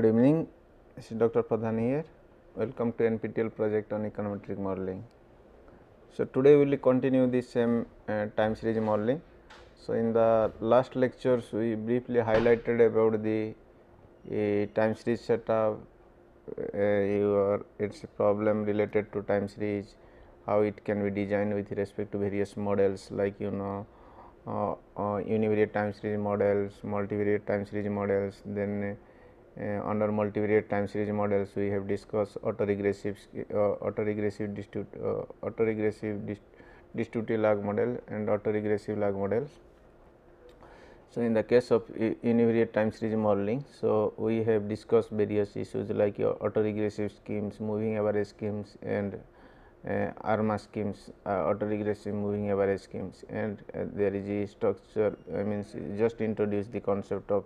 Good evening, this is Dr. Pradhan here. Welcome to NPTEL project on econometric modeling. So, today we will continue the same uh, time series modeling. So, in the last lectures we briefly highlighted about the uh, time series setup, uh, your its problem related to time series, how it can be designed with respect to various models like you know uh, uh univariate time series models, multivariate time series models, then uh, uh, under multivariate time series models we have discussed autoregressive uh, autoregressive distute uh, autoregressive distributive model and autoregressive lag models so in the case of univariate time series modeling so we have discussed various issues like your autoregressive schemes moving average schemes and uh, ARMA schemes, uh, autoregressive moving average schemes and uh, there is a structure I mean just introduce the concept of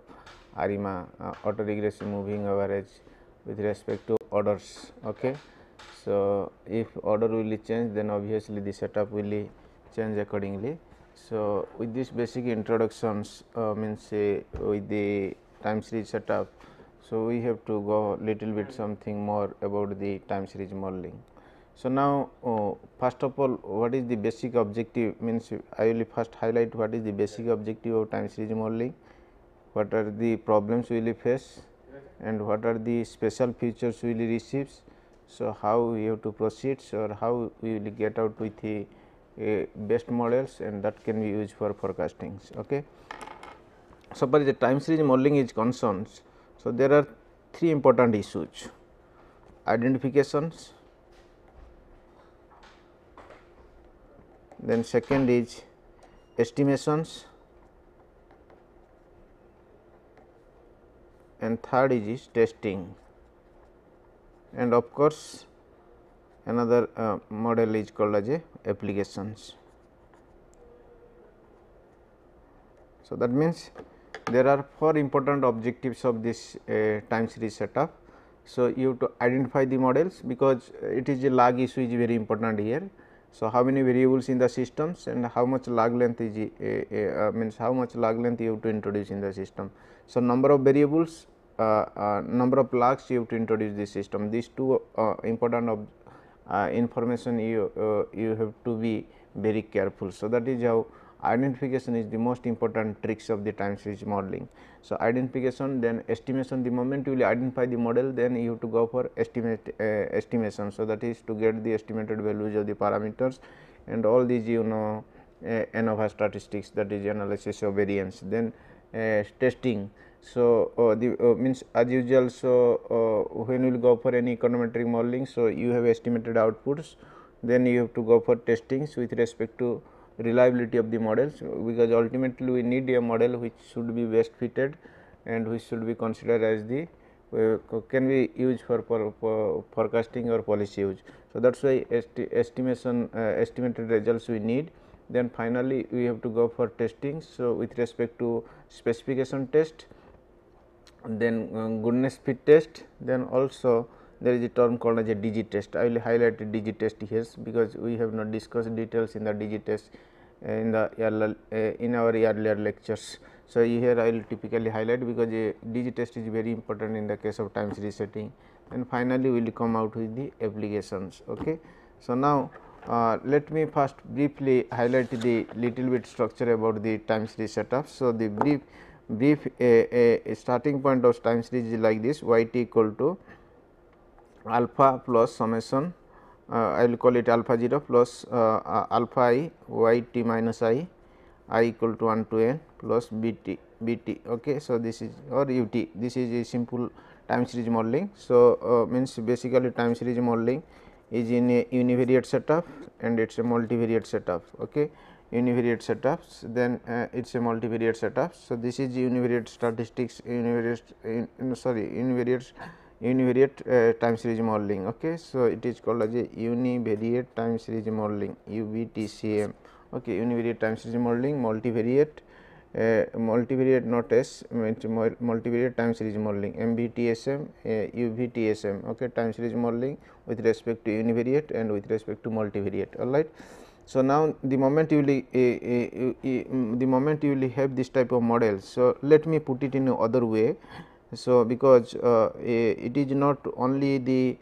ARIMA uh, autoregressive moving average with respect to orders. Okay. So, if order will change then obviously the setup will change accordingly. So, with this basic introductions uh, means with the time series setup. So, we have to go little bit something more about the time series modeling. So, now uh, first of all what is the basic objective means I will first highlight what is the basic objective of time series modeling what are the problems we will face and what are the special features we will receive. So, how we have to proceed or how we will get out with the uh, best models and that can be used for forecasting. Okay. So, for the time series modeling is concerned, so there are three important issues identifications, then second is estimations and third is, is testing and of course, another uh, model is called as a applications. So, that means, there are four important objectives of this uh, time series setup. So, you have to identify the models because uh, it is a lag issue is very important here. So, how many variables in the systems and how much lag length is uh, uh, uh means how much lag length you have to introduce in the system. So, number of variables, uh, uh, number of plugs you have to introduce the system. These two uh, important of uh, information you uh, you have to be very careful. So, that is how identification is the most important tricks of the time series modeling. So, identification then estimation the moment you will identify the model then you have to go for estimate uh, estimation. So, that is to get the estimated values of the parameters and all these you know uh, ANOVA statistics that is analysis of variance then uh, testing. So, uh, the uh, means as usual, so when you will go for any econometric modeling, so you have estimated outputs, then you have to go for testings with respect to reliability of the models because ultimately we need a model which should be best fitted and which should be considered as the can be used for, for, for, forecasting or policy use. So, that is why esti estimation uh, estimated results we need then finally, we have to go for testing. So, with respect to specification test, then um, goodness fit test, then also there is a term called as a DG test. I will highlight the DG test here because we have not discussed details in the DG test uh, in the earlier, uh, in our earlier lectures. So, here I will typically highlight because a DG test is very important in the case of time series setting and finally, we will come out with the applications. Okay. So, now uh, let me first briefly highlight the little bit structure about the time series setup. So, the brief brief a, a starting point of time series is like this y t equal to alpha plus summation uh, I will call it alpha 0 plus uh, uh, alpha i y t minus i i equal to 1 to n plus b t b t. Okay. So, this is or u t this is a simple time series modeling. So, uh, means basically time series modeling is in a univariate setup and it is a multivariate setup. Okay. Univariate setups, then uh, it is a multivariate setup. So, this is univariate statistics, univariate, in, in, sorry, univariate, univariate uh, time series modeling. Okay. So, it is called as a univariate time series modeling UVTCM. Okay. Univariate time series modeling, multivariate multivariate not S multivariate time series modeling MBTSM UVTSM okay time series modeling with respect to univariate and with respect to multivariate alright. So, now the moment you will the moment you will have this type of model. So, let me put it in other way. So, because uh, it is not only the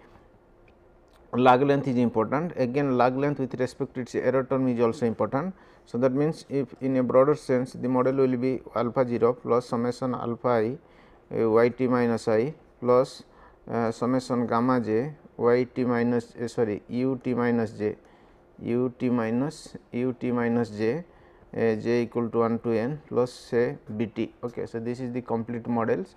lag length is important again lag length with respect to its error term is also important. So, that means, if in a broader sense the model will be alpha 0 plus summation alpha i uh, eh, y t minus i plus uh, summation gamma j y t minus uh, sorry u t minus j u t minus u t minus j uh, j equal to 1 to n plus say b t. Okay. So, this is the complete models.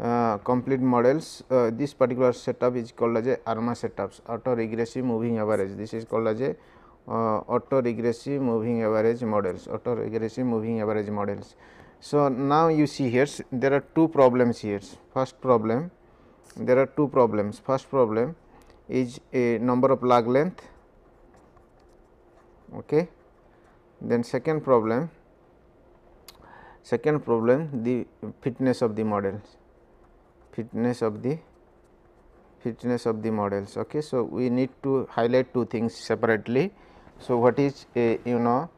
Uh, complete models uh, this particular setup is called as a ARMA setups auto regressive moving average this is called as a uh, auto regressive moving average models, auto regressive moving average models. So, now you see here there are two problems here. First problem, there are two problems. First problem is a number of lag length. Okay. Then second problem, second problem the fitness of the models, fitness of the fitness of the models. Okay. So, we need to highlight two things separately. So, what is a you know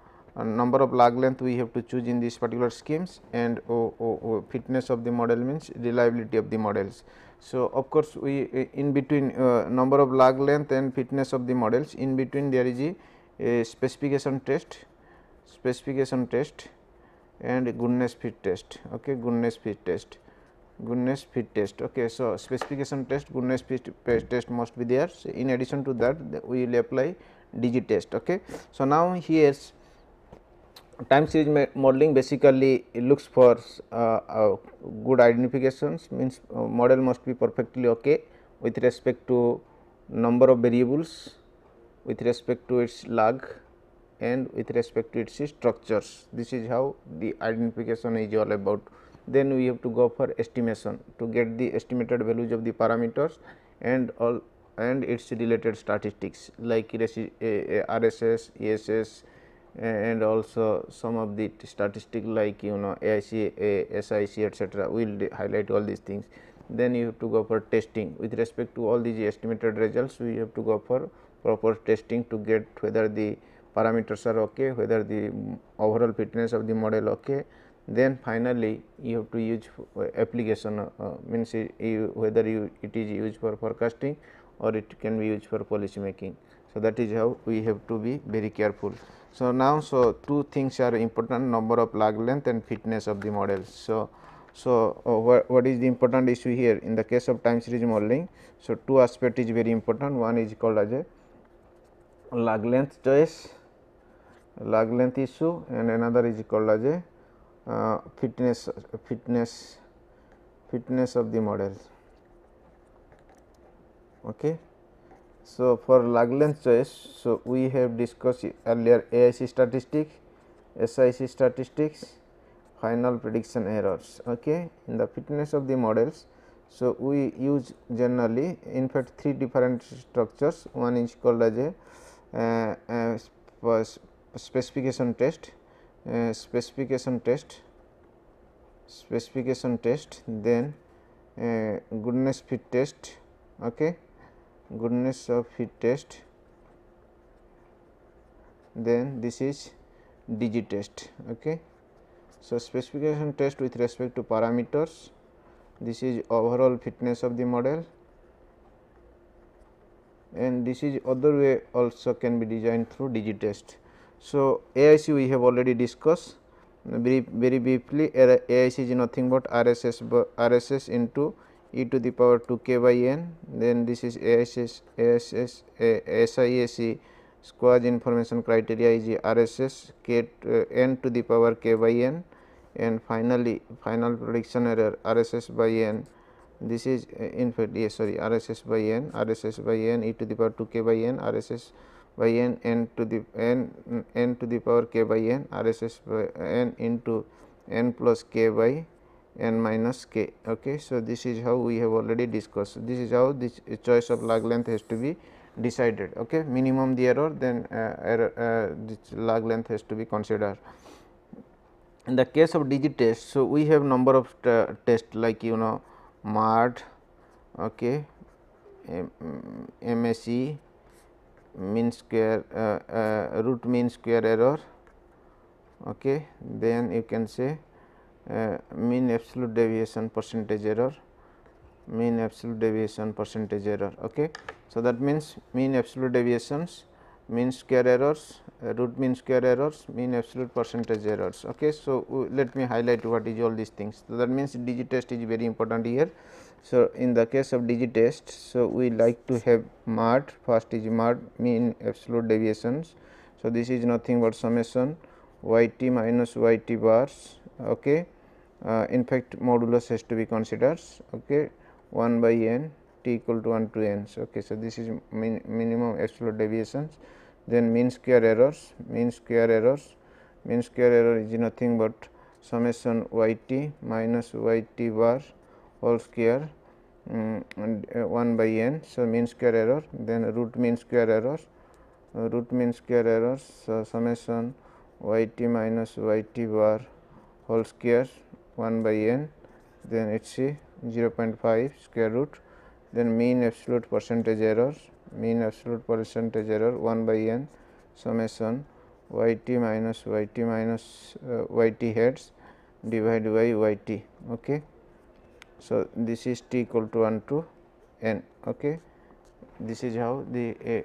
number of lag length we have to choose in these particular schemes and oh, oh, oh, fitness of the model means reliability of the models. So, of course, we uh, in between uh, number of lag length and fitness of the models in between there is a, a specification test, specification test and goodness fit test, okay, goodness fit test, goodness fit test. Okay. So, specification test, goodness fit test must be there. So, in addition to that we will apply digitest. Okay. So, now here time series modeling basically looks for uh, uh, good identifications means uh, model must be perfectly okay with respect to number of variables with respect to its lag, and with respect to its structures. This is how the identification is all about. Then we have to go for estimation to get the estimated values of the parameters and all and its related statistics like RSS, ESS and also some of the statistic like you know AIC, SIC etc. we will highlight all these things. Then you have to go for testing with respect to all these estimated results we have to go for proper testing to get whether the parameters are okay, whether the overall fitness of the model okay. Then finally, you have to use uh, application uh, means uh, you, whether you it is used for forecasting or it can be used for policy making. So, that is how we have to be very careful. So, now so two things are important number of lag length and fitness of the model. So, so uh, what, what is the important issue here in the case of time series modeling. So, two aspect is very important one is called as a lag length choice lag length issue and another is called as a uh, fitness fitness fitness of the models Okay. So, for Lagrange choice, so we have discussed earlier AIC statistics, SIC statistics, final prediction errors okay. in the fitness of the models. So, we use generally in fact three different structures one is called as a uh, uh, uh specification test, uh, specification test, specification test then uh, goodness fit test okay goodness of fit test then this is digi test. Okay. So, specification test with respect to parameters this is overall fitness of the model and this is other way also can be designed through digi test. So, AIC we have already discussed very, very briefly AIC is nothing but RSS, RSS into e to the power 2 k by n then this is ASS, ASS, a s s i SISE squash information criteria is RSS k to, uh, n to the power k by n and finally final prediction error RSS by n this is uh, in fact yes, sorry RSS by n RSS by n e to the power 2 k by n RSS by n n to the n n to the power k by n RSS by n into n plus k by n minus k. Okay. So, this is how we have already discussed. This is how this choice of log length has to be decided. Okay. Minimum the error then uh, error uh, this log length has to be considered. In the case of digit test, so we have number of uh, test like you know MART, okay, MSE, mean square uh, uh, root mean square error okay then you can say mean absolute deviation percentage error mean absolute deviation percentage error. Okay. So, that means mean absolute deviations, mean square errors, uh, root mean square errors, mean absolute percentage errors. Okay. So, let me highlight what is all these things. So, that means digit test is very important here. So, in the case of digit test, so we like to have MART, first is MART mean absolute deviations. So, this is nothing but summation y t minus y t bars. Okay uh, in fact modulus has to be considered okay 1 by n t equal to 1 to n. Okay, so, this is min minimum absolute deviations then mean square errors mean square errors mean square error is nothing but summation y t minus y t bar whole square um, and, uh, 1 by n. So, mean square error then root mean square errors uh, root mean square errors uh, summation y t minus y t bar whole square 1 by n then it's 0.5 square root then mean absolute percentage error mean absolute percentage error 1 by n summation y t minus y t minus uh, y t heads divided by y t. Okay. So, this is t equal to 1 to n. Okay. This is how the uh,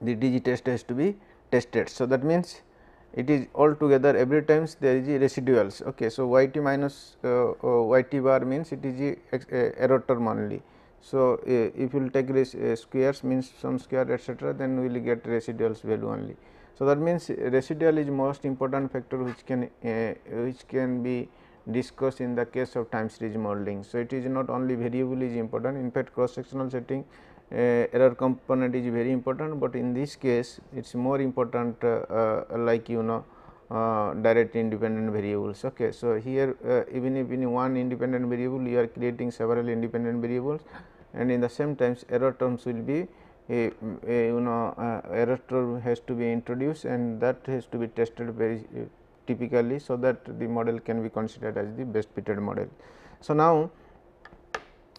the DG test has to be tested. So, that means, it is altogether every times there is a residuals. Okay. So, y t minus uh, uh, y t bar means it is a, error term only. So, uh, if you will take this uh, squares means some square etcetera then we will get residuals value only. So, that means residual is most important factor which can uh, which can be discussed in the case of time series modeling. So, it is not only variable is important in fact cross sectional setting uh, error component is very important, but in this case it is more important uh, uh, like you know uh, direct independent variables. Okay. So, here uh, even if in one independent variable you are creating several independent variables and in the same times error terms will be a, a, you know uh, error term has to be introduced and that has to be tested very typically. So, that the model can be considered as the best fitted model. So, now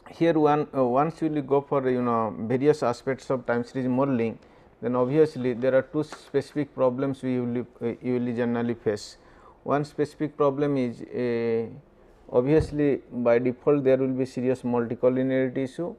here one uh, once you go for you know various aspects of time series modeling then obviously there are two specific problems we will uh, usually generally face one specific problem is uh, obviously by default there will be serious multicollinearity issue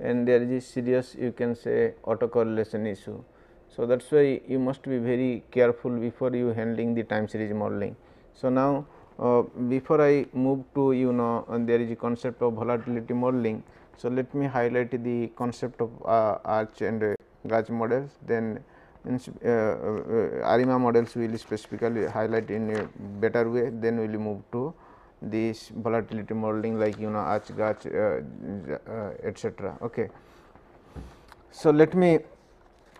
and there is serious you can say autocorrelation issue so that's why you must be very careful before you handling the time series modeling so now uh, before I move to you know uh, there is a concept of volatility modeling. So, let me highlight the concept of uh, arch and uh, gauge models then uh, ARIMA models will specifically highlight in a better way then we will move to this volatility modeling like you know arch gauge etc. Okay. So, let me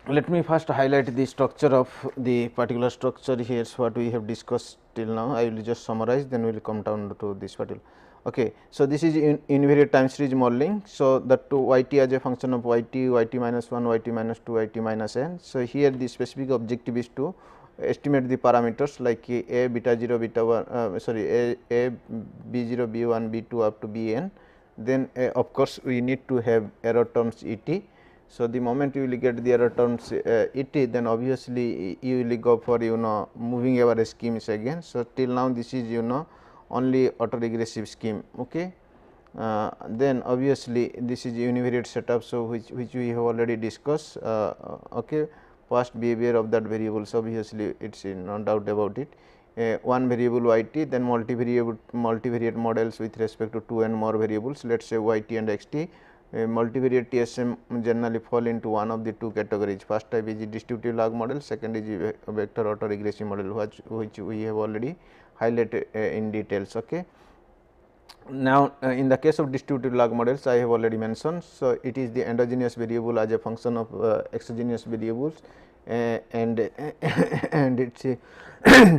let me first highlight the structure of the particular structure here is what we have discussed till now I will just summarize then we will come down to this particular. Okay. So, this is in, invariant time series modeling. So, that two y t as a function of y t, y t minus 1, y t minus 2, y t minus n. So, here the specific objective is to estimate the parameters like a beta 0 beta 1 uh, sorry a, a b 0 b 1 b 2 up to b n then uh, of course, we need to have error terms E t so, the moment you will get the error terms uh, it then obviously you will go for you know moving our schemes again. So, till now this is you know only auto regressive scheme. Okay. Uh, then obviously, this is univariate setup. So, which, which we have already discussed uh, okay. past behavior of that variables obviously it is no doubt about it. Uh, one variable y t then multivariate multivariate models with respect to two and more variables let us say y t and x t multivariate TSM generally fall into one of the two categories. First type is the distributive log model, second is vector auto regressive model which, which we have already highlighted uh, in details. Okay. Now, uh, in the case of distributive log models I have already mentioned. So, it is the endogenous variable as a function of uh, exogenous variables uh, and and it is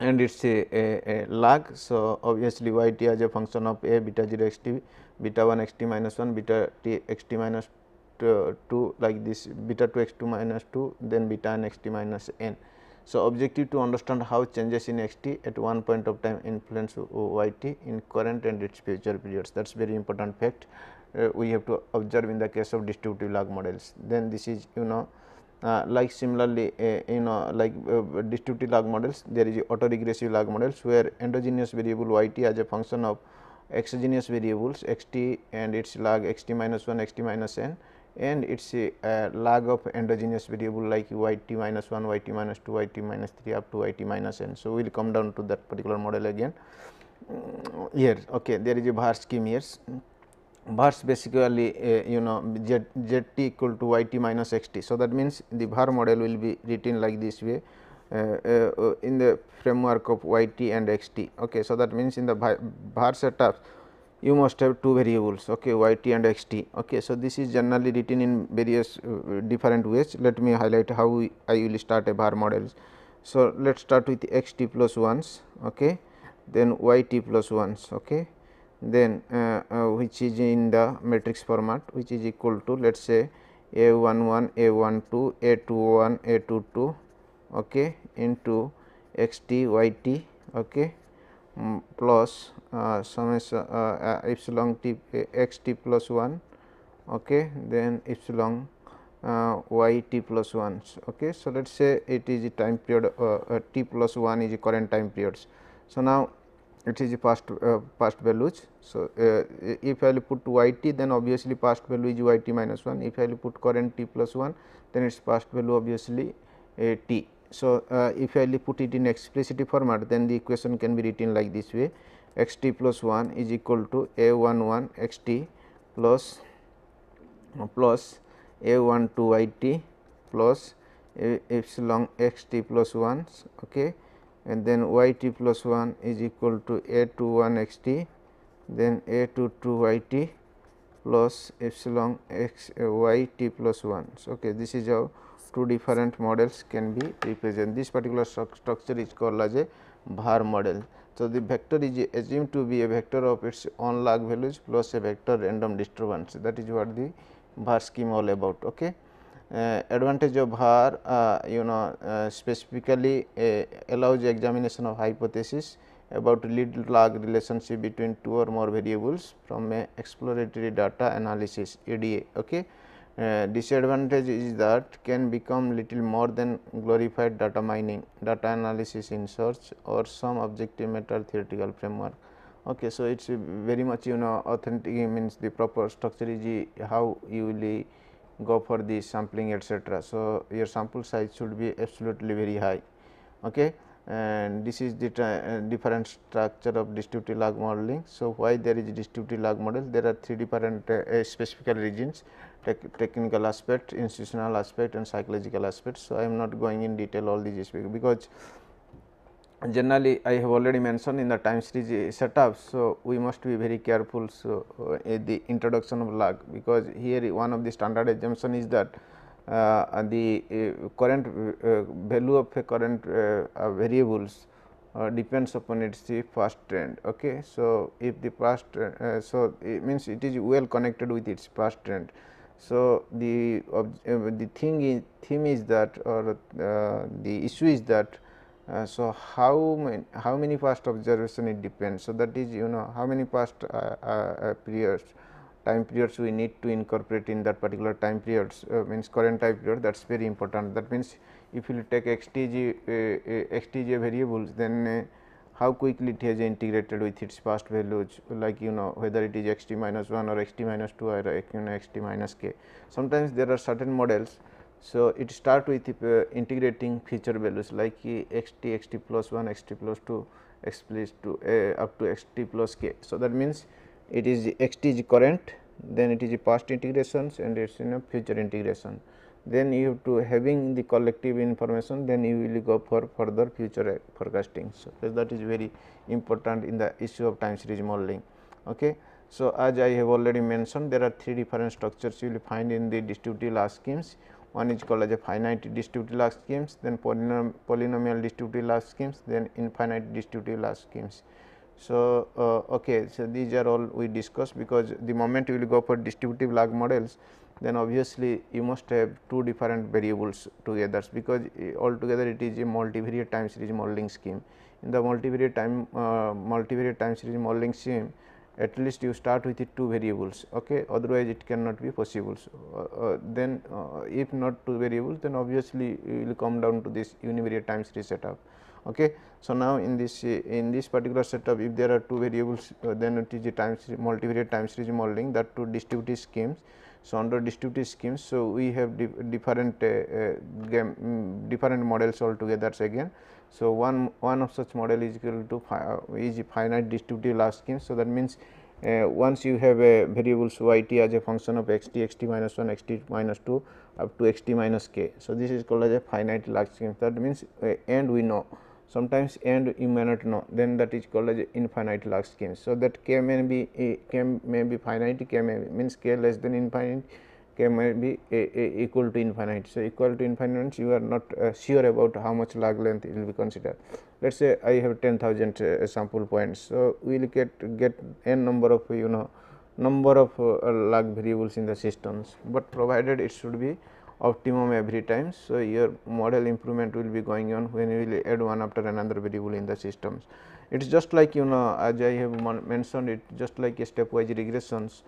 and it is a, a, a, log. So, obviously, y t as a function of a beta 0 x t beta 1 x t minus 1, beta t x t minus 2, 2 like this beta 2 x 2 minus 2 then beta n x t minus n. So, objective to understand how changes in x t at one point of time influence y t in current and its future periods that is very important fact uh, we have to observe in the case of distributive log models. Then this is you know uh, like similarly uh, you know like uh, distributive log models there is autoregressive log models where endogenous variable y t as a function of exogenous variables xt and its log xt minus 1 xt minus n and its a uh, log of endogenous variable like yt minus 1 yt minus 2 yt minus 3 up to yt minus n. So, we will come down to that particular model again mm, here okay there is a bar scheme here Bars basically uh, you know z, zt equal to yt minus xt. So, that means, the bar model will be written like this way uh, uh, uh, in the framework of y t and x t. Okay. So, that means in the bar setup, you must have two variables okay, y t and x t. Okay. So, this is generally written in various different ways. Let me highlight how we, I will start a bar model. So, let us start with x t plus 1s okay, then y t plus 1s okay, then uh, uh, which is in the matrix format which is equal to let us say a 1 1 a 1 2 a 2 1 a 2 2 okay, into x t y t okay, um, plus uh, summation uh, uh, epsilon t uh, x t plus 1 okay, then epsilon uh, y t plus 1. Okay. So, let us say it is a time period uh, uh t plus 1 is the current time periods. So, now it is the past uh, past values. So, if I will put y t then obviously past value is y t minus 1, if I will put current t plus 1 then its past value obviously a t. So, uh, if I put it in explicit format then the equation can be written like this way x t plus 1 is equal to a 1 1 x t plus uh, plus a 1 2 y t plus a epsilon x t plus 1 okay, and then y t plus 1 is equal to a 2 1 x t then a 2 2 y t plus epsilon x uh, y t plus 1. So, okay, this is how two different models can be represented. This particular structure is called as a var model. So, the vector is assumed to be a vector of its own log values plus a vector random disturbance that is what the var scheme all about. Okay. Uh, advantage of var uh, you know uh, specifically uh, allows examination of hypothesis about lead log relationship between two or more variables from a exploratory data analysis ADA. Okay. Uh, disadvantage is that can become little more than glorified data mining, data analysis in search or some objective matter theoretical framework. Okay, so it's very much you know authentic means the proper structure is how you will go for the sampling etc. So your sample size should be absolutely very high. Okay, and this is the uh, different structure of distributed log modeling. So why there is distributed log model? There are three different uh, specific regions technical aspect, institutional aspect and psychological aspect. So, I am not going in detail all these aspects because generally I have already mentioned in the time series setup. So, we must be very careful. So, uh, the introduction of lag because here one of the standard assumption is that uh, the uh, current uh, value of a current uh, variables uh, depends upon its the past trend. Okay. So, if the past so it means it is well connected with its past trend. So, the, uh, the thing is, theme is that or uh, the issue is that uh, so how many, how many past observation it depends. So, that is you know how many past uh, uh, periods time periods we need to incorporate in that particular time periods uh, means current time period that is very important. That means, if you take x t g, x t g variables then how quickly it has integrated with its past values like you know whether it is x t minus 1 or x t minus 2 or you know x t minus k. Sometimes there are certain models. So, it start with uh, integrating feature values like uh, x t, x t plus 1, x t plus 2, x plus 2 uh, up to x t plus k. So, that means it is x t is current then it is past integrations and it is you know future integration then you have to having the collective information then you will go for further future uh, forecasting. So, that is very important in the issue of time series modeling. Okay. So, as I have already mentioned there are three different structures you will find in the distributive loss schemes. One is called as a finite distributive loss schemes, then polynom polynomial distributive loss schemes, then infinite distributive loss schemes. So, uh, okay, so these are all we discussed because the moment you will go for distributive log models, then obviously you must have two different variables together because eh, altogether it is a multivariate time series modeling scheme. In the multivariate time uh, multivariate time series modeling scheme at least you start with two variables okay otherwise it cannot be possible. So, uh, uh, then uh, if not two variables then obviously you will come down to this univariate time series setup. Okay. So, now in this eh, in this particular setup if there are two variables uh, then it is a time series multivariate time series modeling that two distributed schemes so, under distributive schemes, so we have di different um, different models altogether again. So, one one of such model is equal to fi uh, is finite distributive last scheme. So, that means uh, once you have a variables yt as a function of x t, x t minus minus 1, xt minus 2 up to xt minus k. So, this is called as a finite large scheme that means uh, and we know sometimes end you may not know then that is called as infinite log scheme. So, that k may be a, k may be finite k may be means k less than infinite k may be a, a equal to infinite. So, equal to infinite you are not uh, sure about how much log length it will be considered. Let us say I have 10,000 uh, sample points. So, we will get get n number of you know number of uh, log variables in the systems, but provided it should be optimum every time. So, your model improvement will be going on when you will add one after another variable in the systems. It is just like you know as I have mentioned it just like stepwise regressions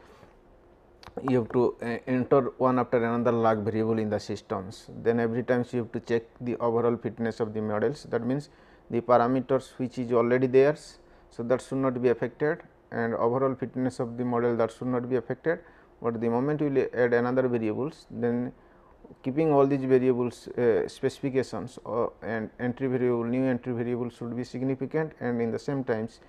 you have to uh, enter one after another log variable in the systems. Then every time you have to check the overall fitness of the models that means the parameters which is already theirs. So, that should not be affected and overall fitness of the model that should not be affected, but the moment you will add another variables then keeping all these variables uh, specifications or, uh, and entry variable new entry variable should be significant and in the same times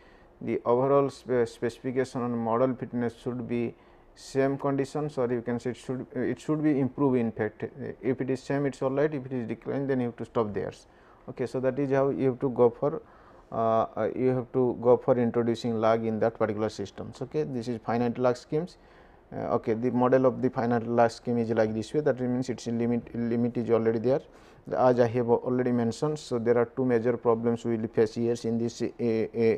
the overall specification on model fitness should be same conditions or you can say it should it should be improved in fact if it is same it's all right if it is declined then you have to stop theirs okay so that is how you have to go for uh, uh, you have to go for introducing lag in that particular systems okay this is finite lag schemes uh, okay, the model of the finite last scheme is like this way that means its limit limit is already there as I have already mentioned. So, there are two major problems we will face here in this uh, uh,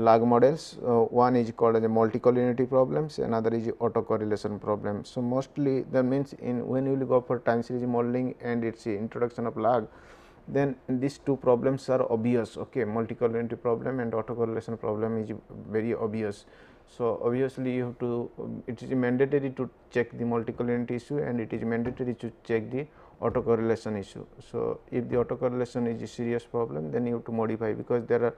lag models one is called as a multicollinearity problems another is autocorrelation problem. So, mostly that means in when you will go for time series modeling and its introduction of lag then these two problems are obvious okay multicollinearity problem and autocorrelation problem is very obvious. So, obviously, you have to um, it is mandatory to check the multicollinearity issue and it is mandatory to check the autocorrelation issue. So, if the autocorrelation is a serious problem then you have to modify because there are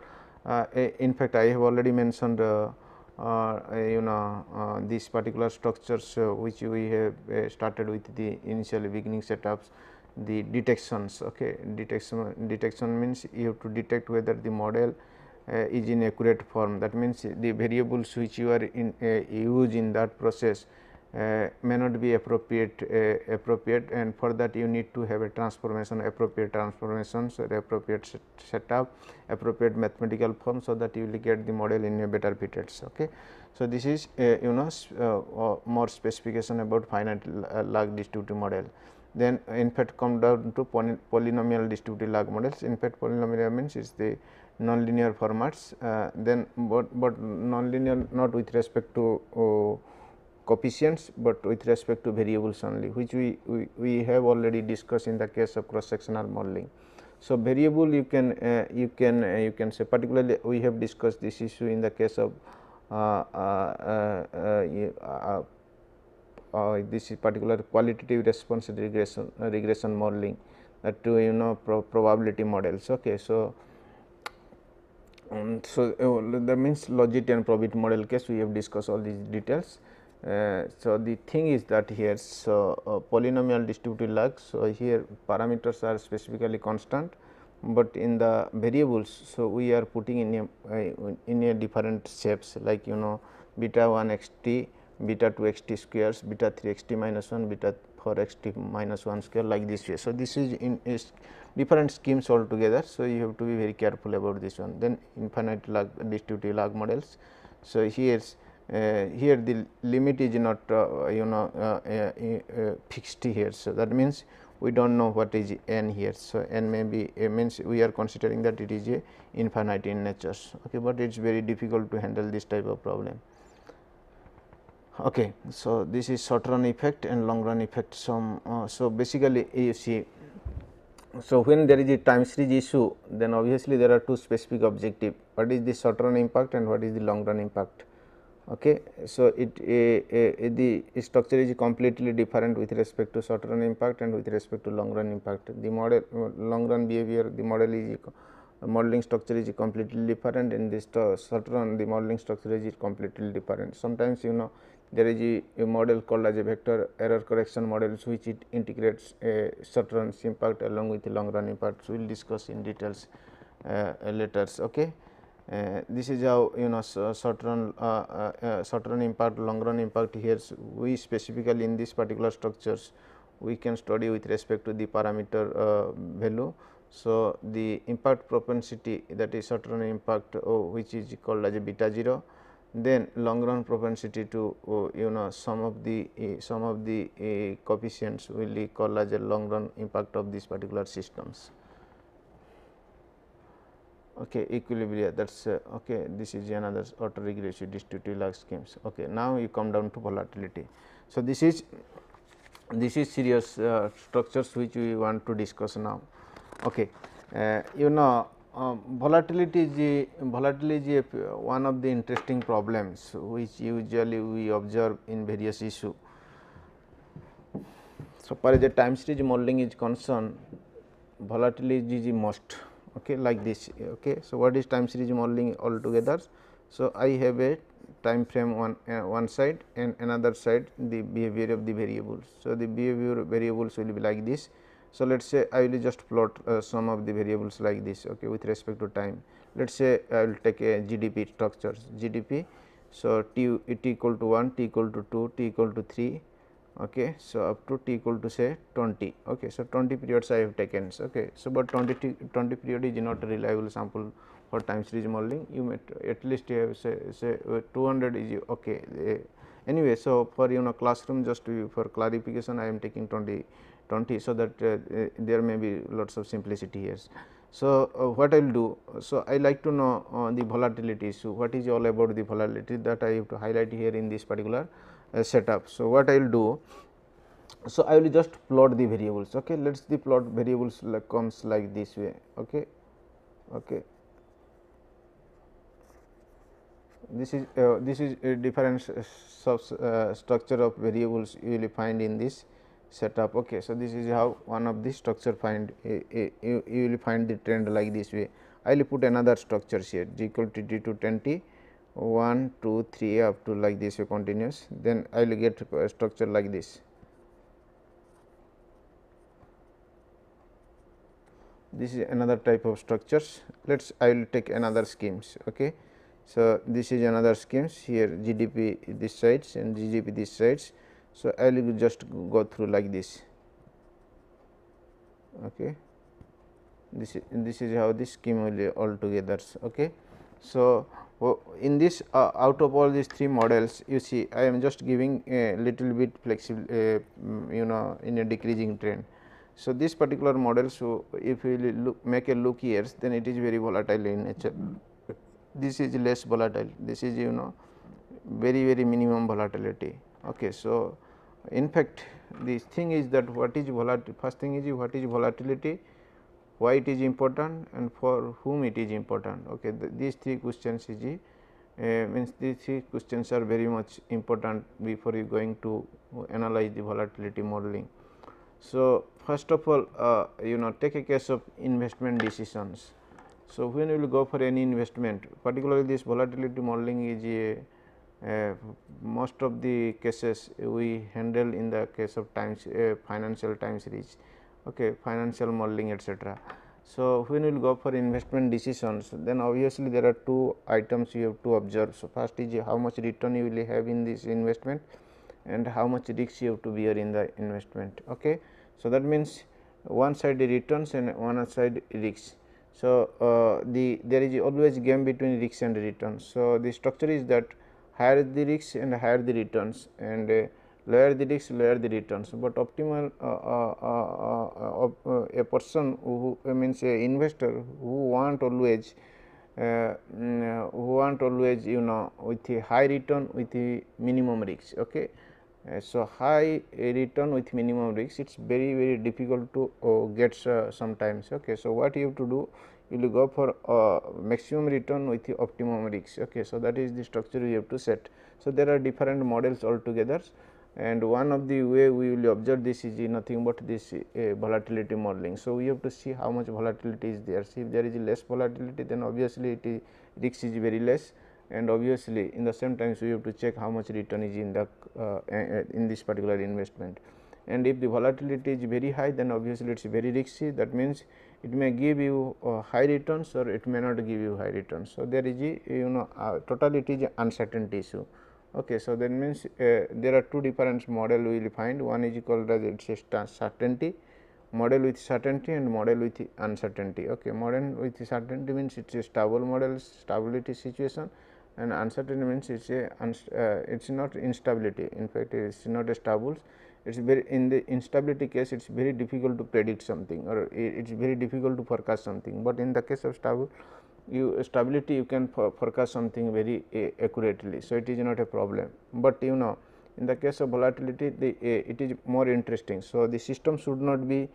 uh, in fact, I have already mentioned uh, uh, you know uh, these particular structures uh, which we have uh, started with the initial beginning setups the detections okay detection detection means you have to detect whether the model uh, is in accurate form. That means, the variables which you are in uh, use in that process uh, may not be appropriate appropriate and for that you need to have a transformation appropriate transformations or appropriate set, setup appropriate mathematical form. So, that you will get the model in a better fitteds. Okay. So, this is you know more specification about finite Lag distributive model then in fact come down to poly polynomial distributed log models. In fact, polynomial means is the nonlinear formats uh, then but, but nonlinear not with respect to uh, coefficients, but with respect to variables only which we, we, we have already discussed in the case of cross sectional modeling. So, variable you can uh, you can uh, you can say particularly we have discussed this issue in the case of uh, uh, uh, uh uh, this is particular qualitative response regression uh, regression modeling that to you know pro probability models okay so um, so uh, that means logit and probit model case we have discussed all these details uh, so the thing is that here so uh, polynomial distributed lag so here parameters are specifically constant but in the variables so we are putting in a uh, in a different shapes like you know beta 1 x t beta 2 x t squares, beta 3 x t minus 1, beta 4 x t minus 1 square like this way. So, this is in is different schemes altogether. So, you have to be very careful about this one. Then infinite log distributive log models. So, here uh, here the limit is not uh, you know uh, uh, uh fixed here. So, that means we do not know what is n here. So, n may be uh, means we are considering that it is a infinite in nature, okay, but it is very difficult to handle this type of problem. Okay. So, this is short run effect and long run effect So, um, Uh, so, basically you see, so when there is a time series issue then obviously there are two specific objective what is the short run impact and what is the long run impact. Okay. So, it the structure is completely different with respect to short run impact and with respect to long run impact. The model uh, long run behavior the model is uh, modeling structure is completely different in this uh, short run the modeling structure is completely different. Sometimes you know there is a, a, model called as a vector error correction models which it integrates a short run impact along with the long run impact. we will discuss in details uh, uh, later okay uh, this is how you know uh, short run uh, uh, short run impact long run impact here we specifically in this particular structures we can study with respect to the parameter value so the impact propensity that is short run impact oh, which is called as a beta 0 then long run propensity to uh, you know some of the uh, some of the uh, coefficients will be called as a long run impact of these particular systems okay equilibria that's uh, okay this is another autoregressive distributive lag schemes okay now you come down to volatility so this is this is serious uh, structures which we want to discuss now okay uh, you know um, volatility is a, volatility is uh, one of the interesting problems which usually we observe in various issue. So, far as the time series modeling is concerned volatility is the most okay, like this. Okay. So, what is time series modeling altogether? So, I have a time frame on uh, one side and another side the behavior of the variables. So, the behavior variables will be like this so, let us say I will just plot uh, some of the variables like this okay, with respect to time. Let us say I will take a GDP structures GDP. So, t, t equal to 1, t equal to 2, t equal to 3, okay. So, up to t equal to say 20. Okay. So, 20 periods I have taken. Okay. So, but 20, t, 20 period is not a reliable sample for time series modeling. You may at least you have say, say uh, 200 is okay. Uh, anyway, so for you know classroom just for clarification I am taking 20 20. So, that uh, uh, there may be lots of simplicity here. So, uh, what I will do? So, I like to know uh, the volatility issue. What is all about the volatility that I have to highlight here in this particular uh, setup. So, what I will do? So, I will just plot the variables. Okay, let us the plot variables like comes like this way. Okay, okay. This is uh, this is a different structure of variables you will find in this setup. Okay, so this is how one of the structure find you, you will find the trend like this way. I will put another structure here g equal to t to 20 1 2 3 up to like this way continuous then I will get a structure like this. This is another type of structures let us I will take another schemes. Okay. So, this is another schemes here GDP this sides and GDP this sides so, I will just go through like this. Okay. This is, this is how this scheme will all together. Okay. So, in this uh, out of all these three models you see I am just giving a little bit flexible uh, you know in a decreasing trend. So, this particular model so if we look make a look here then it is very volatile in nature this is less volatile this is you know very very minimum volatility Okay, so, in fact, the thing is that what is volatility, first thing is what is volatility, why it is important and for whom it is important. Okay, the, these three questions is uh, means these three questions are very much important before you going to analyze the volatility modeling. So, first of all uh, you know take a case of investment decisions. So, when you will go for any investment particularly this volatility modeling is a uh, uh, most of the cases we handle in the case of times uh, financial time series okay financial modeling etc so when we will go for investment decisions then obviously there are two items you have to observe so first is how much return you will have in this investment and how much risk you have to bear in the investment okay so that means one side returns and one side risks so uh, the there is always game between risk and return so the structure is that higher the risks and higher the returns and uh, lower the risks lower the returns, but optimal uh, uh, uh, a person who means a investor who want always mm, uh, who want always you know with a high return with a minimum risk. Okay. Uh, so, high return with minimum risk it is very very difficult to uh, get sometimes. Okay. So, what you have to do you will go for uh, maximum return with the optimum risk. Okay. So, that is the structure we have to set. So, there are different models altogether and one of the way we will observe this is nothing but this uh, volatility modeling. So, we have to see how much volatility is there. See if there is less volatility then obviously it is risk is very less and obviously in the same so we have to check how much return is in the uh, in this particular investment. And if the volatility is very high then obviously it is very risky that means it may give you uh, high returns or it may not give you high returns. So, there is a you know uh, total it is uncertainty issue. Okay, so, that means, uh, there are two different model we will find one is called as it is certainty model with certainty and model with uncertainty. Okay, model with certainty means it is a stable model stability situation and uncertainty means it is a uh, it is not instability in fact, it is not stable it is very in the instability case it is very difficult to predict something or it is very difficult to forecast something, but in the case of stable you stability you can forecast something very eh, accurately. So, it is not a problem, but you know in the case of volatility the, eh, it is more interesting. So, the system should not be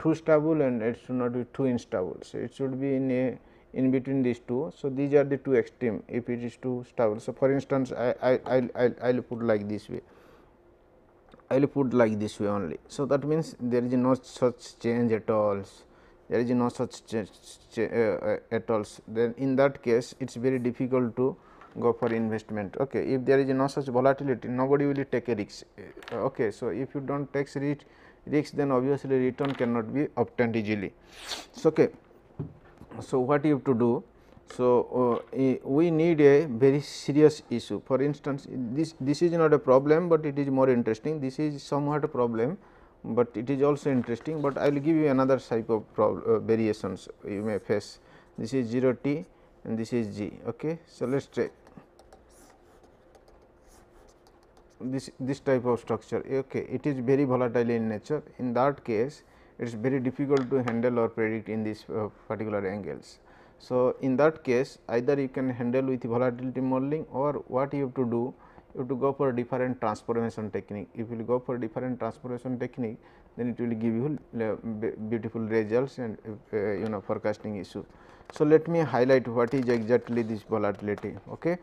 too stable and it should not be too instable. So, it should be in a in between these two. So, these are the two extreme if it is too stable. So, for instance, I I I I will put like this way. I will put like this way only. So, that means there is no such change at all there is no such change uh, at all then in that case it is very difficult to go for investment okay if there is no such volatility nobody will take a risk uh, okay so if you don't take risk risk then obviously return cannot be obtained easily so okay so what you have to do so, uh, we need a very serious issue for instance, this, this is not a problem, but it is more interesting this is somewhat a problem, but it is also interesting, but I will give you another type of uh, variations you may face this is 0 t and this is g. Okay. So, let us try this this type of structure okay it is very volatile in nature in that case it is very difficult to handle or predict in these uh, particular angles So, in that case either you can handle with volatility modeling or what you have to do you have to go for a different transformation technique. If you go for a different transformation technique then it will give you beautiful results and uh, you know forecasting issue. So, let me highlight what is exactly this volatility. Okay.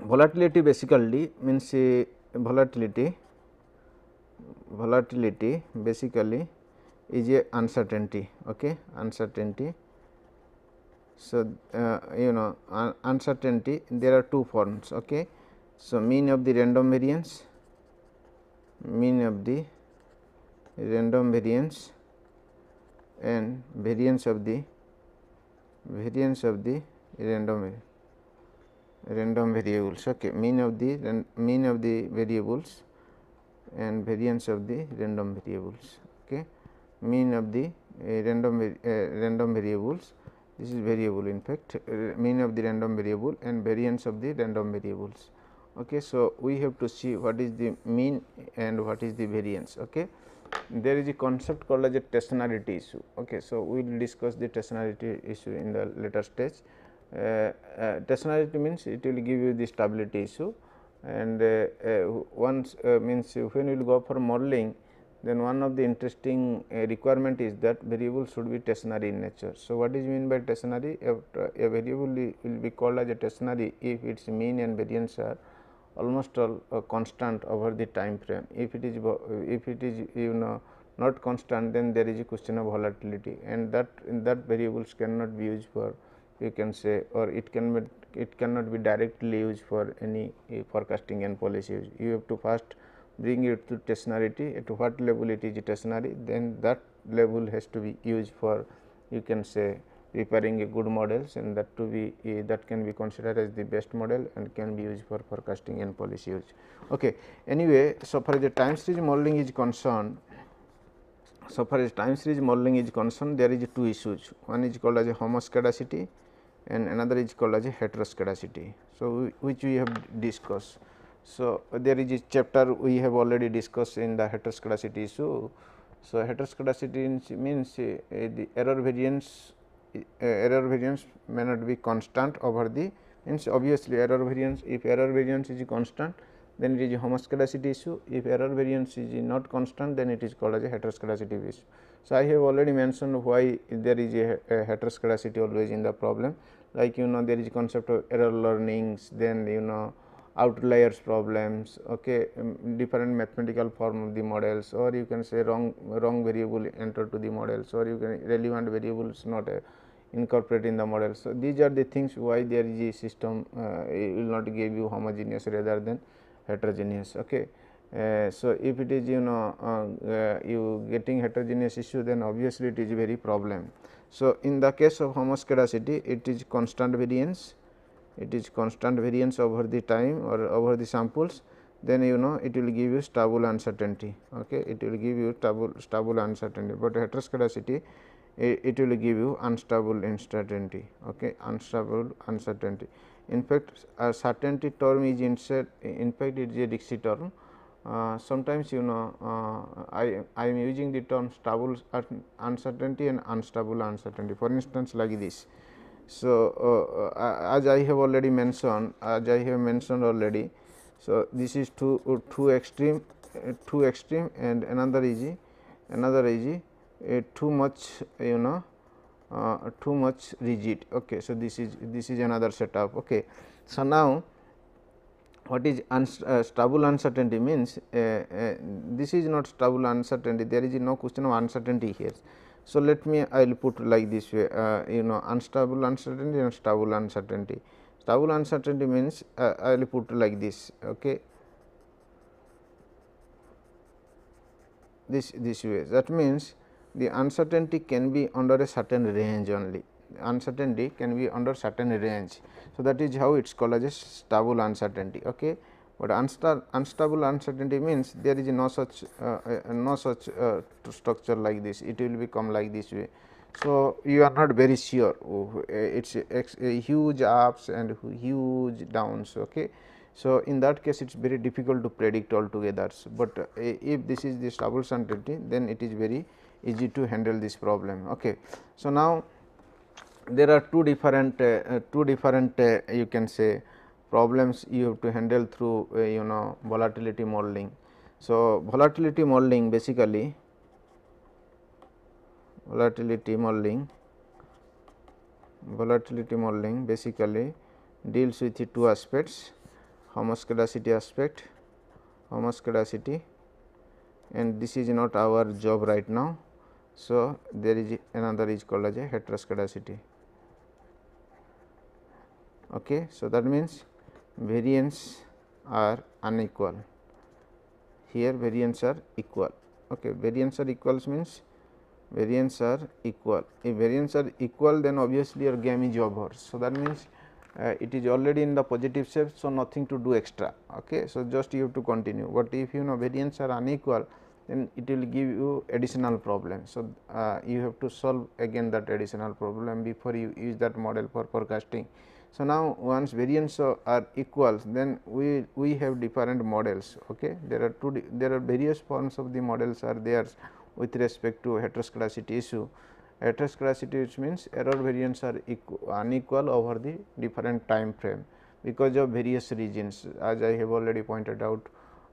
Volatility basically means uh, volatility volatility basically is a uncertainty okay uncertainty So, uh, you know uncertainty there are two forms. Okay. So, mean of the random variance, mean of the random variance and variance of the variance of the random random variables okay mean of the mean of the variables and variance of the random variables okay mean of the uh, random uh, random variables this is variable in fact uh, mean of the random variable and variance of the random variables. Okay. So, we have to see what is the mean and what is the variance. Okay. There is a concept called as a stationarity issue. Okay. So, we will discuss the stationarity issue in the later stage. Uh, uh, stationarity means it will give you the stability issue and uh, uh once uh, means when you will go for modeling then one of the interesting uh, requirement is that variable should be stationary in nature. So, what is mean by stationary? A, a variable will be called as a stationary if its mean and variance are almost all uh, constant over the time frame. If it is if it is you know not constant then there is a question of volatility and that that variables cannot be used for you can say or it can be it cannot be directly used for any uh, forecasting and policy use. You have to first bring it to stationarity at what level it is stationary then that level has to be used for you can say repairing a good models and that to be eh, that can be considered as the best model and can be used for forecasting and policy use. Okay. Anyway, so far as the time series modeling is concerned, so far as time series modeling is concerned there is two issues one is called as a homoscedasticity and another is called as a heteroscedasticity. So, which we have discussed. So, there is a chapter we have already discussed in the heteroscedasticity issue. So, heteroscedasticity means uh, the error variance uh, error variance may not be constant over the means obviously error variance if error variance is constant then it is homoscedasticity issue if error variance is not constant then it is called as a heteroscedasticity issue. So, I have already mentioned why there is a, a heteroscedasticity always in the problem like you know there is concept of error learnings then you know outliers problems, okay, um, different mathematical form of the models or you can say wrong wrong variable entered to the models or you can relevant variables not uh, in the model. So, these are the things why there is a system uh, will not give you homogeneous rather than heterogeneous. Okay. Uh, so, if it is you know uh, uh you getting heterogeneous issue then obviously it is very problem. So, in the case of homoscedasticity it is constant variance it is constant variance over the time or over the samples then you know it will give you stable uncertainty okay it will give you stable stable uncertainty but heteroscedasticity it, it will give you unstable uncertainty okay unstable uncertainty in fact a certainty term is in fact it is a dixie term uh, sometimes you know uh, I, I am using the term stable uh, uncertainty and unstable uncertainty for instance like this so, uh, uh as I have already mentioned, as I have mentioned already, so this is two uh, two extreme, uh, two extreme, and another is another is uh, too much, you know, uh, too much rigid. Okay, so this is this is another setup. Okay, so now what is uh, stable uncertainty means uh, uh, this is not stable uncertainty there is no question of uncertainty here so, let me I will put like this way uh, you know unstable uncertainty and stable uncertainty. Stable uncertainty means uh, I will put like this okay. this this way that means the uncertainty can be under a certain range only uncertainty can be under certain range. So, that is how it is called as a stable uncertainty. Okay but unstable uncertainty means there is no such uh, uh, no such uh, structure like this it will become like this way. So, you are not very sure oh, eh, it is huge ups and huge downs. Okay. So, in that case it is very difficult to predict altogether, so, but uh, if this is the stable uncertainty then it is very easy to handle this problem. Okay. So, now there are two different eh, two different you can say problems you have to handle through uh, you know volatility modeling. So, volatility modeling basically volatility modeling volatility modeling basically deals with the two aspects homoscedasticity aspect homoscedasticity and this is not our job right now. So, there is another is called as a heteroscedasticity. Okay. So, that means variance are unequal here variance are equal okay variance are equals means variance are equal if variance are equal then obviously your game is over so that means uh, it is already in the positive shape so nothing to do extra okay so just you have to continue but if you know variance are unequal then it will give you additional problem so uh, you have to solve again that additional problem before you use that model for forecasting so, now once variance are equal, then we, we have different models. Okay. There are two there are various forms of the models are there with respect to heteroscedasticity issue. Heteroscedasticity which means error variance are unequal over the different time frame because of various regions as I have already pointed out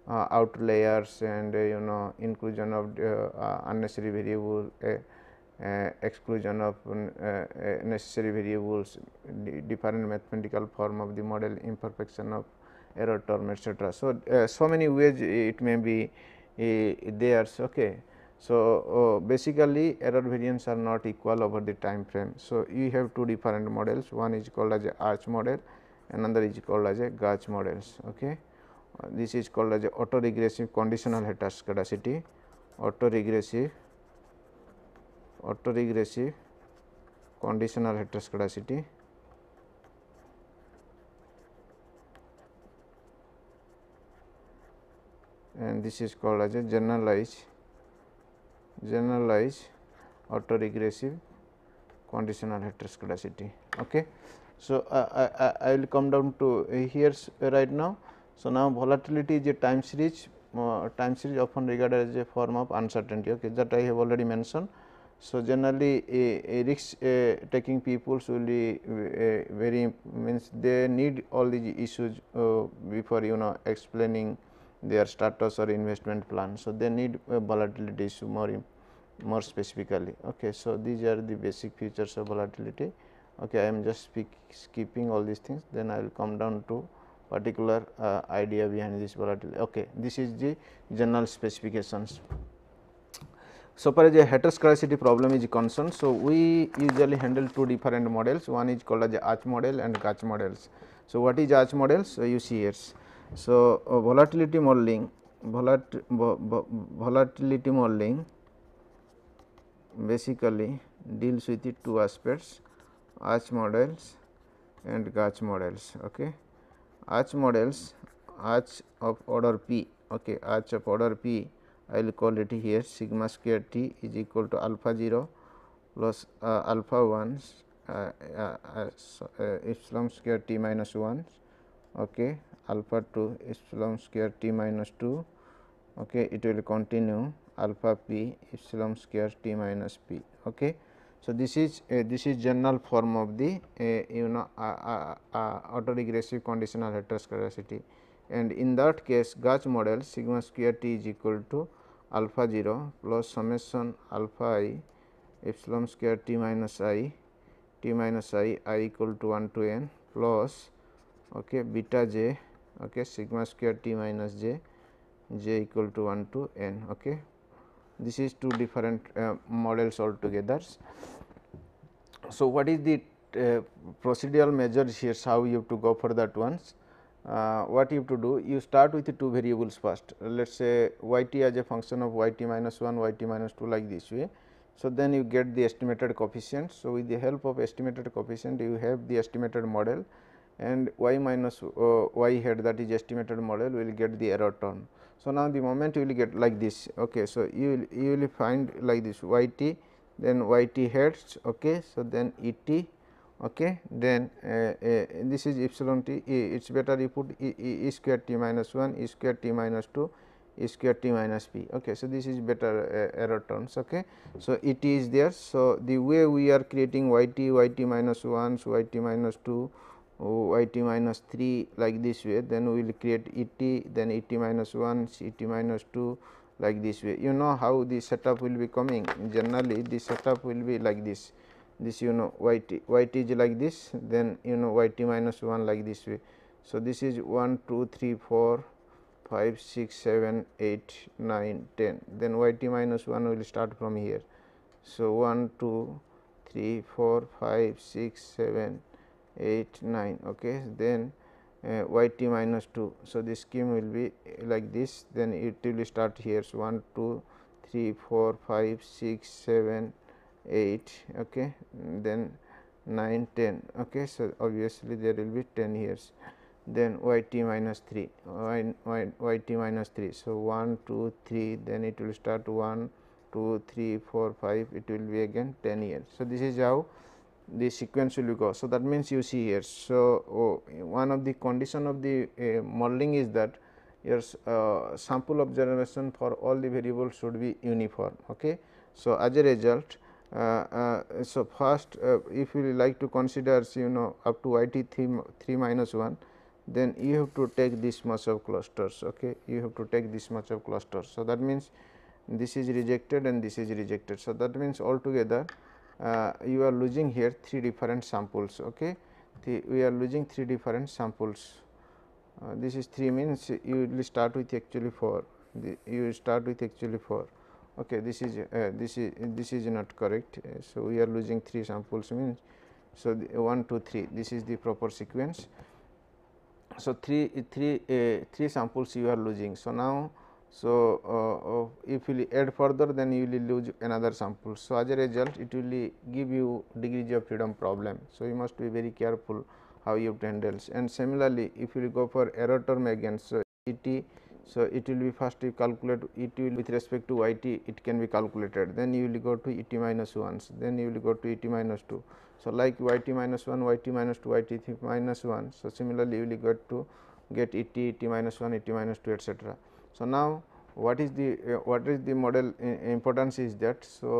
uh, outliers and uh, you know inclusion of uh, uh unnecessary variable uh, uh, exclusion of uh, uh, necessary variables, different mathematical form of the model, imperfection of error term etc. So, so many ways it may be there. Okay. So, uh, basically error variance are not equal over the time frame. So, you have two different models one is called as a arch model another is called as a Gauge models. Okay. Uh, this is called as a autoregressive conditional heteroscedasticity autoregressive autoregressive conditional heteroscedasticity and this is called as a generalized generalized autoregressive conditional heteroscedasticity. Okay. So, I, I, I will come down to here uh, right now. So, now volatility is a time series, uh, time series often regarded as a form of uncertainty okay, that I have already mentioned. So, generally a, a risk uh, taking peoples will be uh, very means they need all these issues uh, before you know explaining their status or investment plan. So, they need volatility issue more more specifically. Okay, so, these are the basic features of volatility. Okay, I am just speak, skipping all these things then I will come down to particular uh, idea behind this volatility. Okay, this is the general specifications. So far as a heteroscedasticity problem is concerned, so we usually handle two different models, one is called as the arch model and Gotch models. So, what is arch models? So, you see here. So, uh, volatility modeling, volat, volatility modeling basically deals with the two aspects arch models and Gotch models. Okay. Arch models, arch of order p, okay, arch of order p I will call it here sigma square t is equal to alpha 0 plus uh, alpha 1 uh, uh, uh, uh, epsilon square t minus 1 okay, alpha 2 epsilon square t minus 2 okay, it will continue alpha p epsilon square t minus p. Okay. So, this is uh, this is general form of the uh, you know autoregressive conditional heteroscedasticity and in that case Gauss model sigma square t is equal to alpha 0 plus summation alpha i epsilon square t minus i t minus i i equal to 1 to n plus okay, beta j okay, sigma square t minus j j equal to 1 to n. Okay. This is two different uh, models altogether. So, what is the uh, procedural measures here how you have to go for that ones uh, what you have to do? You start with the two variables first. Let us say y t as a function of y t minus 1, y t minus 2 like this way. So, then you get the estimated coefficient. So, with the help of estimated coefficient you have the estimated model and y minus uh, y hat that is estimated model will get the error term. So, now the moment you will get like this. Okay, so, you will, you will find like this y t then y t heads Okay, so, then E t okay, then uh, uh, this is epsilon t e it is better you put e, e, e square t minus 1 e square t minus 2 e square t minus p. Okay. So, this is better uh, error terms. Okay. So, it is there. So, the way we are creating y t y t minus 1 so y t minus 2 y t minus 3 like this way then we will create e t then e t minus 1 e t minus 2 like this way. You know how the setup will be coming generally the setup will be like this this you know y t y t is like this then you know y t minus 1 like this way. So, this is 1 2 3 4 5 6 7 8 9 10 then y t minus 1 will start from here. So, 1 2 3 4 5 6 7 8 9 okay then uh, y t minus 2. So, this scheme will be like this then it will start here. So, 1 2 3 4 5 6 7 8 okay then 9 10 okay so obviously there will be 10 years then y t minus 3 y, y, y t minus 3 so 1 2 3 then it will start 1 2 3 4 5 it will be again 10 years so this is how the sequence will go so that means you see here so oh, one of the condition of the uh, modeling is that your uh, sample observation for all the variables should be uniform okay so as a result uh, uh, so, first uh, if you like to consider you know up to i t 3, 3 minus 1 then you have to take this much of clusters okay you have to take this much of clusters. So, that means this is rejected and this is rejected. So, that means altogether uh, you are losing here 3 different samples. Okay. The, we are losing 3 different samples. Uh, this is 3 means you will start with actually 4, the, you start with actually 4 okay this is uh, this is this is not correct uh, so we are losing three samples means so 1 2 3 this is the proper sequence so three three uh, three samples you are losing so now so uh, uh, if you add further then you will lose another sample so as a result it will give you degrees of freedom problem so you must be very careful how you this. and similarly if you go for error term again so it so, it will be first you calculate it will with respect to y t it can be calculated then you will go to e t minus 1 then you will go to e t minus 2. So, like y t minus 1 y t minus 2 y t minus 1. So, similarly you will get to get e t e t minus 1 e t minus 2 etcetera. So, now what is the uh, what is the model uh, importance is that. So,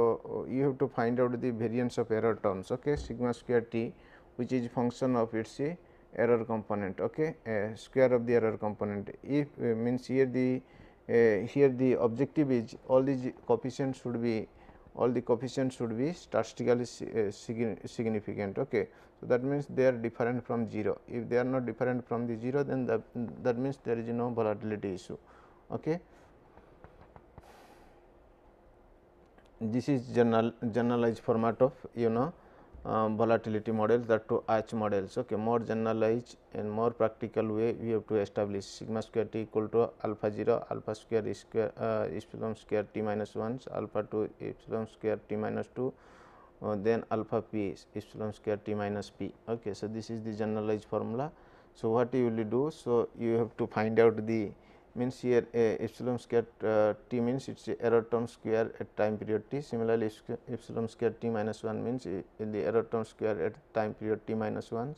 you have to find out the variance of error terms okay, sigma square t which is function of its uh, error component okay uh, square of the error component if uh, means here the uh, here the objective is all these coefficients should be all the coefficients should be statistically uh, significant okay so that means they are different from 0 if they are not different from the 0 then that, that means there is no volatility issue okay this is general generalized format of you know um, volatility models that to H models. Okay, more generalized and more practical way we have to establish sigma square t equal to alpha 0, alpha square is square uh, epsilon square t minus 1, alpha 2 epsilon square t minus 2, uh, then alpha p is epsilon square t minus p. Okay, so this is the generalized formula. So, what you will do? So, you have to find out the means here a epsilon square uh, t means it is error term square at time period t. Similarly, epsilon square t minus 1 means in the error term square at time period t minus 1.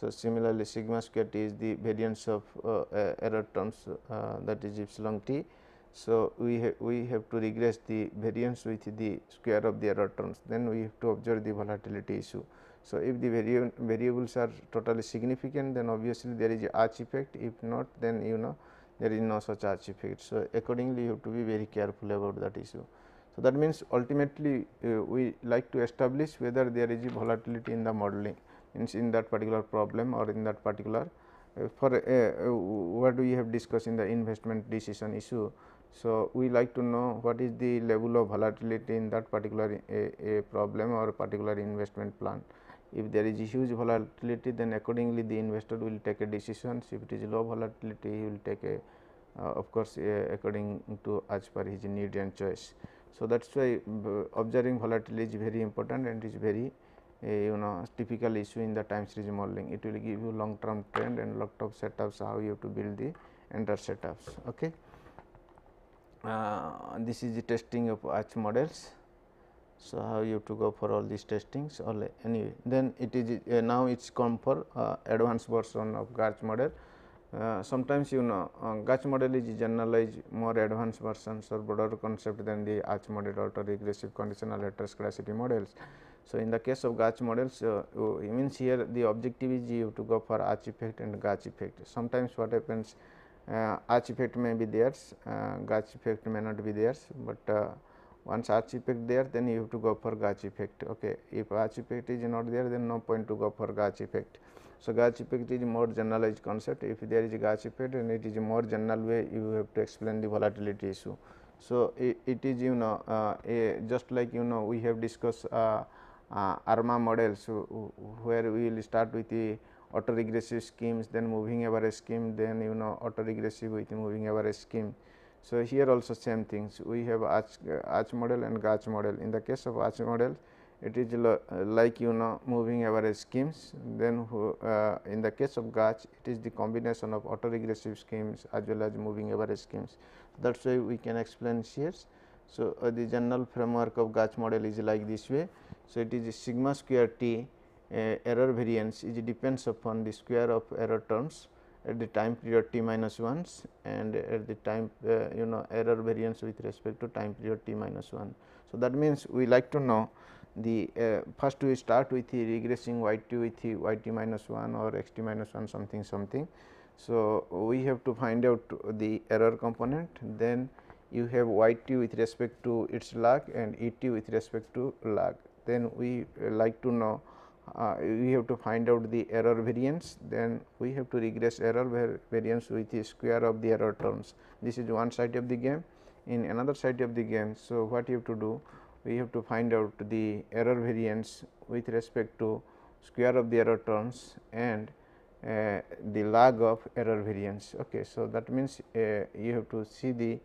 So, similarly, sigma square t is the variance of uh, uh, error terms uh, that is epsilon t. So, we, ha we have to regress the variance with the square of the error terms then we have to observe the volatility issue. So, if the vari variables are totally significant then obviously there is a arch effect if not then you know there is no such arch effect. So, accordingly you have to be very careful about that issue. So, that means ultimately uh, we like to establish whether there is a volatility in the modeling means in that particular problem or in that particular uh, for uh, uh what we have discussed in the investment decision issue. So, we like to know what is the level of volatility in that particular uh, uh, problem or particular investment plan. If there is huge volatility then accordingly the investor will take a decision, if it is low volatility he will take a uh, of course, uh, according to as per his need and choice. So, that is why uh, observing volatility is very important and is very uh, you know typical issue in the time series modeling. It will give you long term trend and lot of setups how you have to build the enter setups. Okay. Uh, this is the testing of H models. So, how you to go for all these testings or anyway then it is uh, now it is come for uh, advanced version of GARCH model. Uh, sometimes you know uh, model is generalized more advanced versions or broader concept than the Arch model or regressive conditional heteroscedasticity models. So, in the case of GARCH models uh, it means here the objective is you to go for Arch effect and GARCH effect. Sometimes what happens Arch uh, effect may be theirs, uh, GARCH effect may not be theirs, but once arch effect there then you have to go for Gauge effect. Okay. If arch effect is not there then no point to go for Gauge effect. So, Gauge effect is more generalized concept if there is a Gauge effect and it is more general way you have to explain the volatility issue. So, it, it is you know uh, a, just like you know we have discussed uh, uh, ARMA models where we will start with the auto regressive schemes then moving average scheme then you know auto regressive with moving average scheme so, here also same things we have arch, arch model and Gauge model. In the case of arch model it is like you know moving average schemes then uh, in the case of Gauge it is the combination of autoregressive schemes as well as moving average schemes. That is why we can explain shears. So, uh, the general framework of Gauge model is like this way. So, it is sigma square t uh, error variance is depends upon the square of error terms at the time period t minus 1s and at the time uh, you know error variance with respect to time period t minus 1. So, that means we like to know the uh, first we start with the regressing y t with y t minus 1 or x t minus 1 something something. So, we have to find out the error component then you have y t with respect to its lag and e t with respect to lag. then we like to know uh, we have to find out the error variance then we have to regress error variance with the square of the error terms. This is one side of the game in another side of the game. So, what you have to do we have to find out the error variance with respect to square of the error terms and uh, the log of error variance. Okay. So, that means uh, you have to see the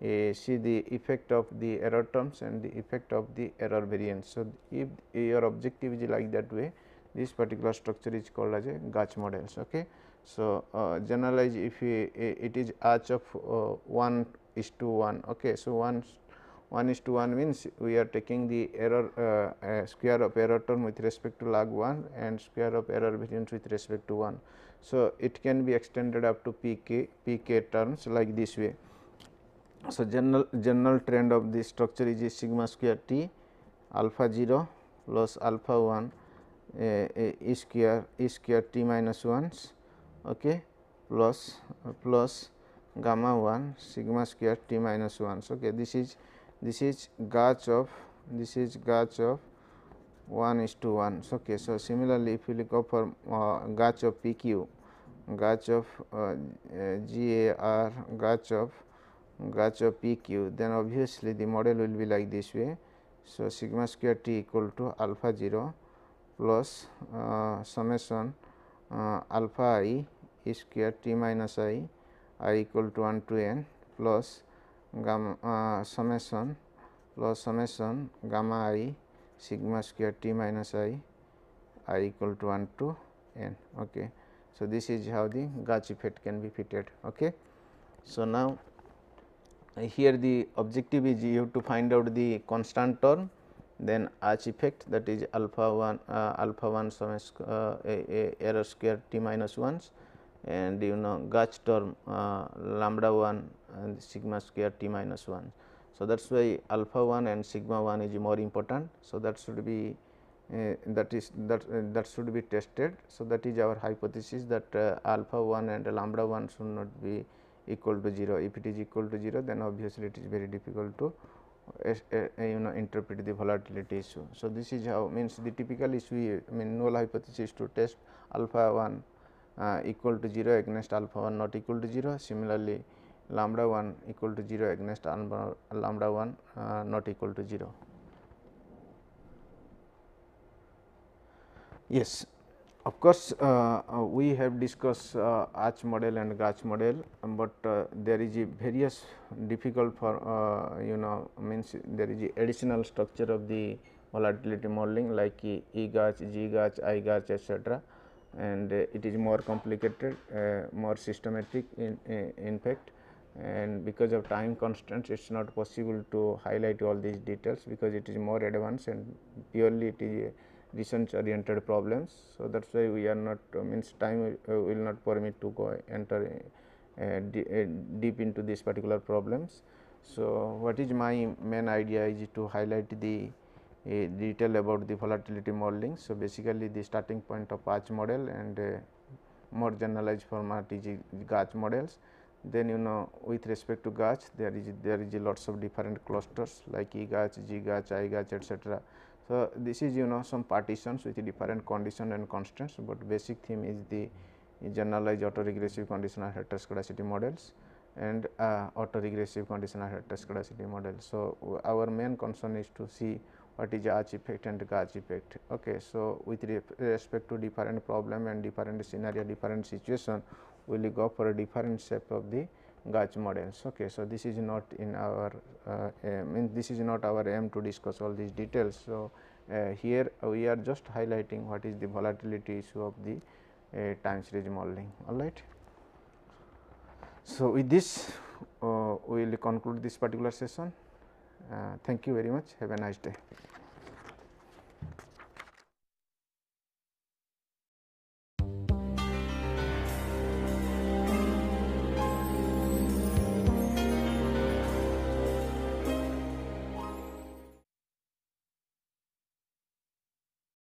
see the effect of the error terms and the effect of the error variance. So, if your objective is like that way this particular structure is called as a Gauge models. Okay. So, uh, generalize if it is arch of uh, 1 is to 1. Okay. So, 1, 1 is to 1 means we are taking the error uh, uh, square of error term with respect to log 1 and square of error variance with respect to 1. So, it can be extended up to p k p k terms like this way. So, general general trend of the structure is sigma square t alpha 0 plus alpha 1 uh, e square e square t minus 1 okay, plus uh, plus gamma 1 sigma square t minus 1. Okay, this is this is gauge of this is gauge of 1 is to 1. Okay, so, similarly, if you look up for uh, gauge of pq gauge of uh, uh, gar gauge of gauge of PQ then obviously the model will be like this way. So, sigma square t equal to alpha 0 plus uh, summation uh, alpha i e square t minus i i equal to 1 to n plus gamma uh, summation plus summation gamma i sigma square t minus i i equal to 1 to n. Okay. So, this is how the Gauge effect can be fitted. Okay. So, now here the objective is you have to find out the constant term then arch effect that is alpha 1 uh, alpha 1 some uh, a, a error square t minus 1s and you know Gauss term uh, lambda 1 and sigma square t minus 1. So, that is why alpha 1 and sigma 1 is more important. So, that should be uh, that is that uh, that should be tested. So, that is our hypothesis that uh, alpha 1 and lambda 1 should not be equal to 0 if it is equal to 0 then obviously it is very difficult to you know interpret the volatility issue. So, this is how means the typical issue I mean null hypothesis to test alpha 1 uh, equal to 0 against alpha 1 not equal to 0. Similarly, lambda 1 equal to 0 against lambda 1 uh, not equal to 0. Yes, Of course, uh, uh, we have discussed uh, Arch model and Gauge model, but uh, there is a various difficult for uh, you know means there is additional structure of the volatility modeling like E, e G Gauge, I Gauge etc. and uh, it is more complicated, more systematic in, in fact and because of time constraints it is not possible to highlight all these details because it is more advanced and purely it is research oriented problems. So, that is why we are not uh, means time will, uh, will not permit to go enter uh, uh, deep into these particular problems. So, what is my main idea is to highlight the detail about the volatility modeling. So, basically the starting point of Arch model and more generalized format is Gauge models. Then you know with respect to Gauge there is there is lots of different clusters like E Gauge, G Gauge, I Gauge etc. So, this is you know some partitions with different condition and constraints. but basic theme is the generalized autoregressive conditional heteroscedasticity models and uh, autoregressive conditional heteroscedasticity models. So, our main concern is to see what is arch effect and Gauge effect. Okay, so with respect to different problem and different scenario, different situation, we will go for a different shape of the Gauge models. Okay, so this is not in our uh, aim, this is not our aim to discuss all these details. So uh, here we are just highlighting what is the volatility issue of the uh, time series modeling. All right. So with this, uh, we will conclude this particular session. Uh, thank you very much. Have a nice day.